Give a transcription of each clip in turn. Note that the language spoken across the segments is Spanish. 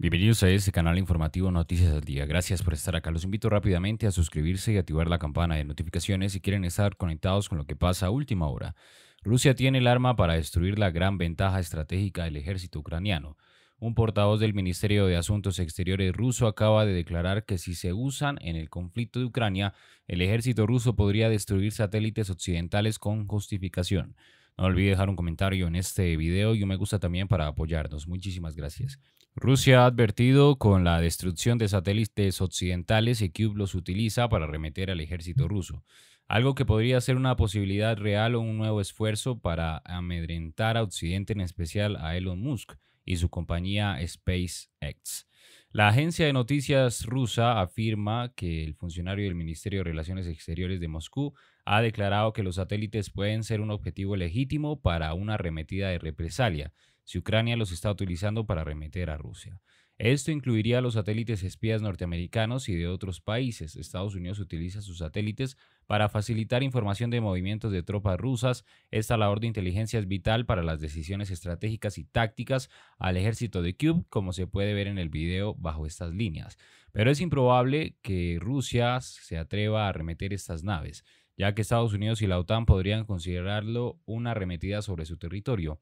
Bienvenidos a este canal informativo Noticias al Día. Gracias por estar acá. Los invito rápidamente a suscribirse y activar la campana de notificaciones si quieren estar conectados con lo que pasa a última hora. Rusia tiene el arma para destruir la gran ventaja estratégica del ejército ucraniano. Un portavoz del Ministerio de Asuntos Exteriores ruso acaba de declarar que si se usan en el conflicto de Ucrania, el ejército ruso podría destruir satélites occidentales con justificación. No olvide dejar un comentario en este video y un me gusta también para apoyarnos. Muchísimas gracias. Rusia ha advertido con la destrucción de satélites occidentales y Cube los utiliza para remeter al ejército ruso, algo que podría ser una posibilidad real o un nuevo esfuerzo para amedrentar a Occidente, en especial a Elon Musk y su compañía SpaceX. La agencia de noticias rusa afirma que el funcionario del Ministerio de Relaciones Exteriores de Moscú ha declarado que los satélites pueden ser un objetivo legítimo para una arremetida de represalia si Ucrania los está utilizando para remeter a Rusia. Esto incluiría los satélites espías norteamericanos y de otros países. Estados Unidos utiliza sus satélites para facilitar información de movimientos de tropas rusas. Esta labor de inteligencia es vital para las decisiones estratégicas y tácticas al ejército de Cuba, como se puede ver en el video bajo estas líneas. Pero es improbable que Rusia se atreva a remeter estas naves, ya que Estados Unidos y la OTAN podrían considerarlo una arremetida sobre su territorio.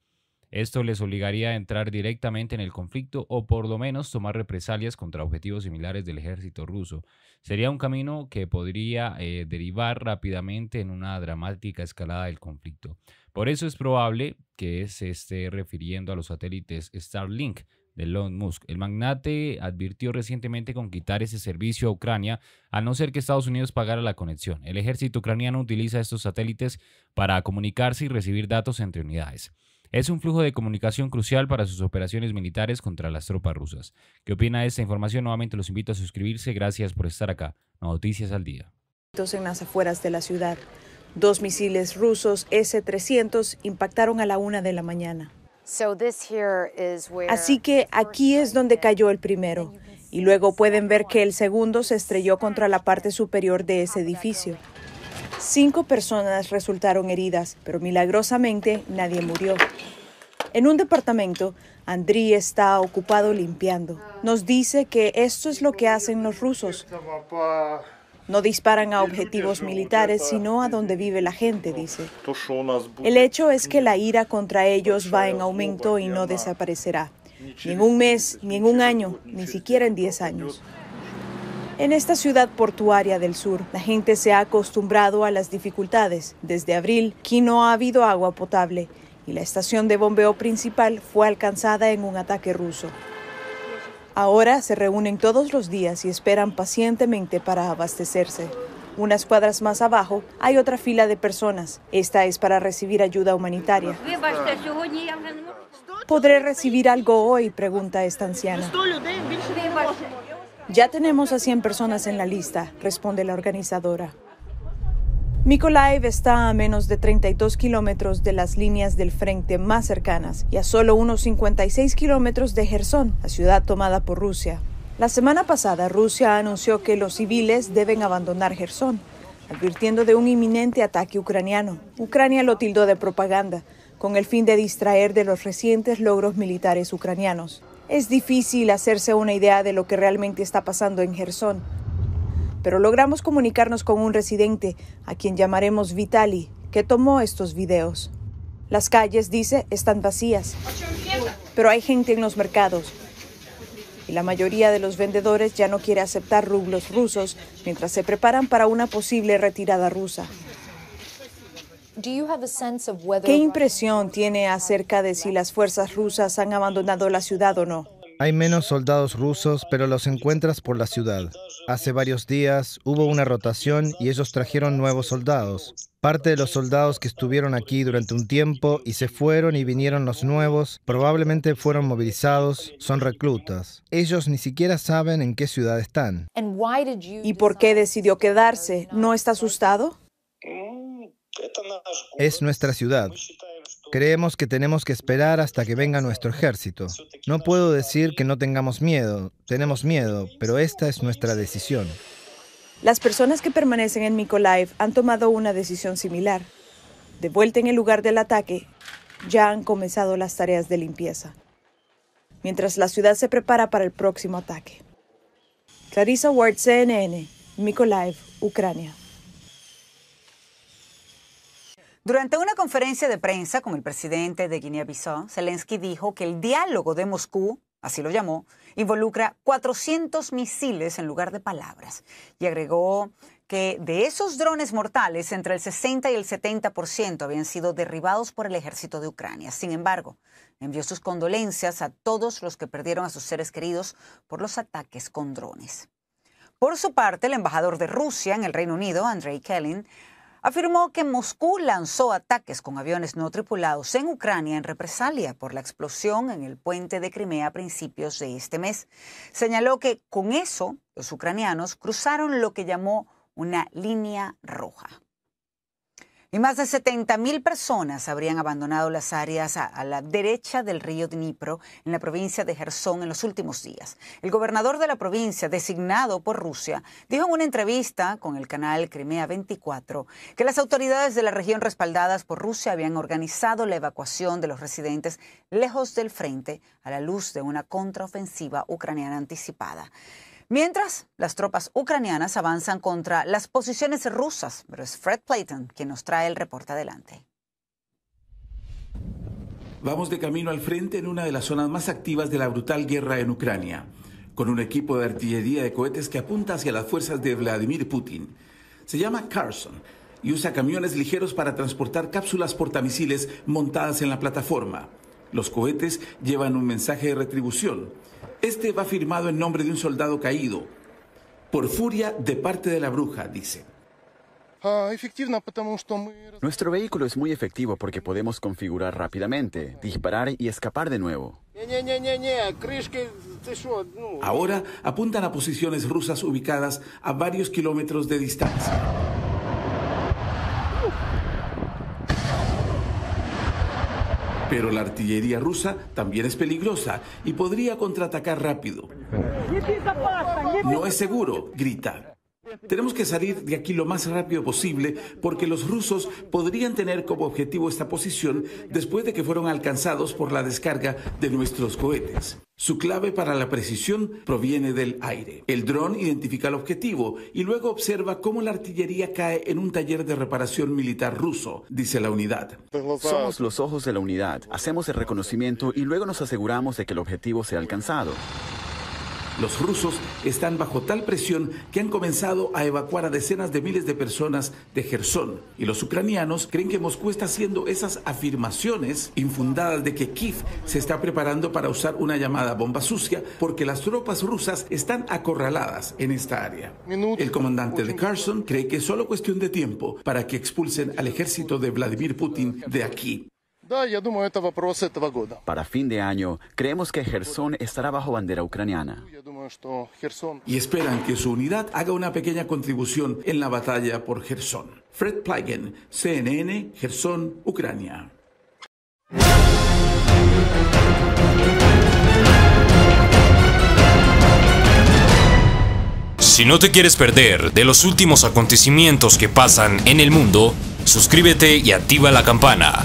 Esto les obligaría a entrar directamente en el conflicto o por lo menos tomar represalias contra objetivos similares del ejército ruso. Sería un camino que podría eh, derivar rápidamente en una dramática escalada del conflicto. Por eso es probable que se esté refiriendo a los satélites Starlink de Elon Musk. El magnate advirtió recientemente con quitar ese servicio a Ucrania, a no ser que Estados Unidos pagara la conexión. El ejército ucraniano utiliza estos satélites para comunicarse y recibir datos entre unidades es un flujo de comunicación crucial para sus operaciones militares contra las tropas rusas. ¿Qué opina de esta información? Nuevamente los invito a suscribirse. Gracias por estar acá. Noticias al día. En las afueras de la ciudad, dos misiles rusos S-300 impactaron a la una de la mañana. Así que aquí es donde cayó el primero. Y luego pueden ver que el segundo se estrelló contra la parte superior de ese edificio. Cinco personas resultaron heridas, pero milagrosamente nadie murió. En un departamento, Andri está ocupado limpiando. Nos dice que esto es lo que hacen los rusos. No disparan a objetivos militares, sino a donde vive la gente, dice. El hecho es que la ira contra ellos va en aumento y no desaparecerá. Ni en un mes, ni en un año, ni siquiera en diez años en esta ciudad portuaria del sur. La gente se ha acostumbrado a las dificultades. Desde abril, aquí no ha habido agua potable y la estación de bombeo principal fue alcanzada en un ataque ruso. Ahora se reúnen todos los días y esperan pacientemente para abastecerse. Unas cuadras más abajo hay otra fila de personas. Esta es para recibir ayuda humanitaria. ¿Podré recibir algo hoy? pregunta esta anciana. Ya tenemos a 100 personas en la lista, responde la organizadora. Mykolaiv está a menos de 32 kilómetros de las líneas del frente más cercanas y a solo unos 56 kilómetros de Gerson, la ciudad tomada por Rusia. La semana pasada, Rusia anunció que los civiles deben abandonar Gerson, advirtiendo de un inminente ataque ucraniano. Ucrania lo tildó de propaganda, con el fin de distraer de los recientes logros militares ucranianos. Es difícil hacerse una idea de lo que realmente está pasando en Gerson, pero logramos comunicarnos con un residente, a quien llamaremos Vitali, que tomó estos videos. Las calles, dice, están vacías, pero hay gente en los mercados. Y la mayoría de los vendedores ya no quiere aceptar rublos rusos mientras se preparan para una posible retirada rusa. ¿Qué impresión tiene acerca de si las fuerzas rusas han abandonado la ciudad o no? Hay menos soldados rusos, pero los encuentras por la ciudad. Hace varios días hubo una rotación y ellos trajeron nuevos soldados. Parte de los soldados que estuvieron aquí durante un tiempo y se fueron y vinieron los nuevos, probablemente fueron movilizados, son reclutas. Ellos ni siquiera saben en qué ciudad están. ¿Y por qué decidió quedarse? ¿No está asustado? Mm, es nuestra ciudad. Creemos que tenemos que esperar hasta que venga nuestro ejército. No puedo decir que no tengamos miedo, tenemos miedo, pero esta es nuestra decisión. Las personas que permanecen en Mykolaiv han tomado una decisión similar. De vuelta en el lugar del ataque, ya han comenzado las tareas de limpieza, mientras la ciudad se prepara para el próximo ataque. Clarissa Ward, CNN, Mykolaiv, Ucrania. Durante una conferencia de prensa con el presidente de Guinea-Bissau, Zelensky dijo que el diálogo de Moscú, así lo llamó, involucra 400 misiles en lugar de palabras. Y agregó que de esos drones mortales, entre el 60 y el 70% habían sido derribados por el ejército de Ucrania. Sin embargo, envió sus condolencias a todos los que perdieron a sus seres queridos por los ataques con drones. Por su parte, el embajador de Rusia en el Reino Unido, Andrei Kellen, afirmó que Moscú lanzó ataques con aviones no tripulados en Ucrania en represalia por la explosión en el puente de Crimea a principios de este mes. Señaló que con eso los ucranianos cruzaron lo que llamó una línea roja. Y más de 70.000 personas habrían abandonado las áreas a, la derecha del río Dnipro, en la provincia de Gerson, en los últimos días. El gobernador de la provincia, designado por Rusia, dijo en una entrevista con el canal Crimea 24 que las autoridades de la región respaldadas por Rusia habían organizado la evacuación de los residentes lejos del frente a la luz de una contraofensiva ucraniana anticipada. Mientras, las tropas ucranianas avanzan contra las posiciones rusas, pero es Fred Playton quien nos trae el reporte adelante. Vamos de camino al frente en una de las zonas más activas de la brutal guerra en Ucrania, con un equipo de artillería de cohetes que apunta hacia las fuerzas de Vladimir Putin. Se llama Carson y usa camiones ligeros para transportar cápsulas portamisiles montadas en la plataforma. Los cohetes llevan un mensaje de retribución este va firmado en nombre de un soldado caído, por furia de parte de la bruja, dice. Ah, pues, Nuestro vehículo es muy efectivo porque podemos configurar rápidamente, disparar y escapar de nuevo. Ahora apuntan a posiciones rusas ubicadas a varios kilómetros de distancia. Pero la artillería rusa también es peligrosa y podría contraatacar rápido. No es seguro, grita. Tenemos que salir de aquí lo más rápido posible porque los rusos podrían tener como objetivo esta posición después de que fueron alcanzados por la descarga de nuestros cohetes. Su clave para la precisión proviene del aire. El dron identifica el objetivo y luego observa cómo la artillería cae en un taller de reparación militar ruso, dice la unidad. Somos los ojos de la unidad, hacemos el reconocimiento y luego nos aseguramos de que el objetivo sea alcanzado. Los rusos están bajo tal presión que han comenzado a evacuar a decenas de miles de personas de Gerson y los ucranianos creen que Moscú está haciendo esas afirmaciones infundadas de que Kiev se está preparando para usar una llamada bomba sucia porque las tropas rusas están acorraladas en esta área. El comandante de Carson cree que es solo cuestión de tiempo para que expulsen al ejército de Vladimir Putin de aquí. Para fin de año, creemos que Gerson estará bajo bandera ucraniana. Y esperan que su unidad haga una pequeña contribución en la batalla por Gerson. Fred Plagen, CNN, Gerson, Ucrania. Si no te quieres perder de los últimos acontecimientos que pasan en el mundo, suscríbete y activa la campana.